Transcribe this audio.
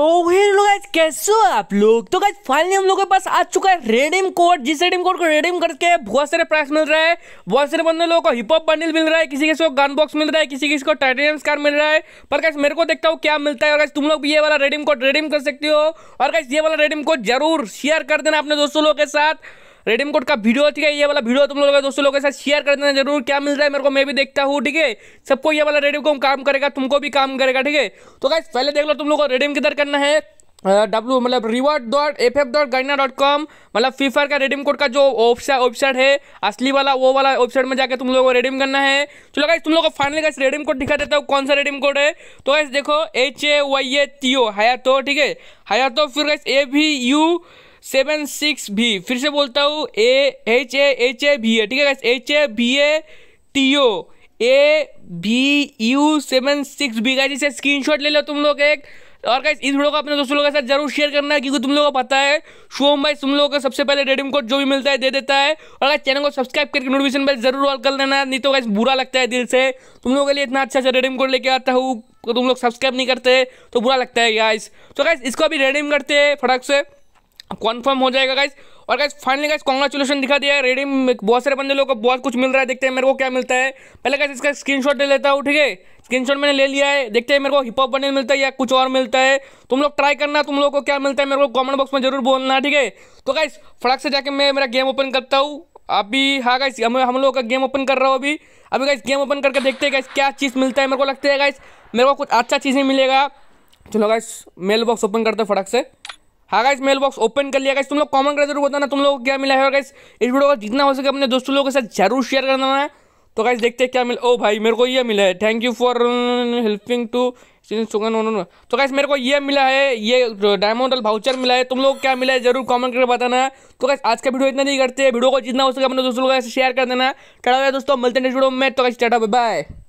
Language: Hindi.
तो लोग गाइज कैसे हो आप लोग तो गाइज फाइनली हम लोगों के पास आ चुका है रेडीम कोड जिस रेडीम कोड को रेडीम करके बहुत सारे प्राइस मिल रहा है बहुत सारे बंदे लोगों को हिप हॉप बंडल मिल रहा है किसी किसी को गन बॉक्स मिल रहा है किसी किसी को टाइटेनियम कार मिल रहा है पर कैसे मेरे को देखता हूँ क्या मिलता है और गाइज तुम लोग भी ये वाला रेडीम कोड रेडीम कर सकते हो और कैसे ये वाला रेडीम कोड जरूर शेयर कर देना अपने दोस्तों लोगों के साथ रेडीम कोड का वीडियो ठीक है ये वाला वीडियो तुम लोग दोस्तों लोगों के साथ शेयर कर देना जरूर क्या मिल रहा है मेरे को मैं भी देखता हूँ ठीक है सबको ये वाला रेडीम को काम करेगा तुमको भी काम करेगा ठीक है तो गाइस पहले देख लो तुम लोग को रेडीम किधर करना है डब्ल्यू uh, मतलब reward dot F F dot Garena dot com मतलब फ्री फायर का रेडीम कोड का जो वेबसाइट है असली वाला वो वाला वेबसाइट में जाकर तुम लोगों को रेडीम करना है चलो गाइस तुम लोग को फाइनली गाइस रेडीम कोड दिखा देता हूँ कौन सा रेडीम कोड है तो गाइस देखो H A Y A T O हया तो ठीक है हया तो फिर guys A V U seven six भी फिर से बोलता हूँ A H A H A भी ए ठीक है H A B A T O A B U seven six B का जिसे स्क्रीन ले लो तुम लोग एक और गाइस इस वीडियो को अपने दोस्तों लोगों के साथ जरूर शेयर करना है क्योंकि तुम लोगों को पता है शोम भाई तुम लोगों को सबसे पहले रेडीम कोड जो भी मिलता है दे देता है और अगर चैनल को सब्सक्राइब करके नोटिफिकेशन बेल जरूर ऑल कर लेना नहीं तो गाइस बुरा लगता है दिल से तुम लोगों के लिए इतना अच्छा अच्छा रेडीम कोड लेके आता हूँ तो तुम लोग सब्सक्राइब नहीं करते तो बुरा लगता है गाइस तो गाइस इसको अभी रेडीम करते हैं फटाक से कन्फर्म हो जाएगा गाइज और गाइज फाइनली गाइज कॉन्ग्रेचुलेशन दिखा दिया है रेडी बहुत सारे बंदे लोगों को बहुत कुछ मिल रहा है देखते हैं मेरे को क्या मिलता है पहले गाइज इसका स्क्रीनशॉट ले लेता हूँ ठीक है स्क्रीनशॉट मैंने ले लिया है देखते हैं मेरे को हिप हॉप बने मिलता है या कुछ और मिलता है तुम लोग ट्राई करना तुम लोग को क्या मिलता है मेरे को कॉमेंट बॉक्स में जरूर बोलना ठीक है तो गाइज फटाक से जाके मैं मेरा गेम ओपन करता हूँ अभी हाँ गाइस हम हम लोग का गेम ओपन कर रहा हूँ अभी अभी गाइस गेम ओपन करके देखते हैं गाइस क्या चीज़ मिलता है मेरे को लगता है गाइस मेरे को कुछ अच्छा चीज़ें मिलेगा चलो गाइस मेल बॉक्स ओपन करते फटाक से हाँ गाइस मेल बॉक्स ओपन कर लिया गाइस तुम लोग कमेंट कर जरूर बताना तुम लोगों को क्या मिला है गाइस इस वीडियो को जितना हो सके अपने दोस्तों लोगों के साथ जरूर शेयर कर देना है तो गाइस देखते हैं क्या मिला ओ भाई मेरे को ये मिला है thank you for helping to Sugan तो गाइस मेरे को ये मिला है ये डायमंडल भाउचर मिला है तुम लोग क्या मिला है जरूर कॉमेंट करके बताना है तो गाइस आज का वीडियो इतना नहीं करते वीडियो को जितना हो सके अपने दोस्तों लोगों से शेयर कर देना है टाटा दोस्तों मिलते हैं नेक्स्ट वीडियो में तो गाइस टाटा बाय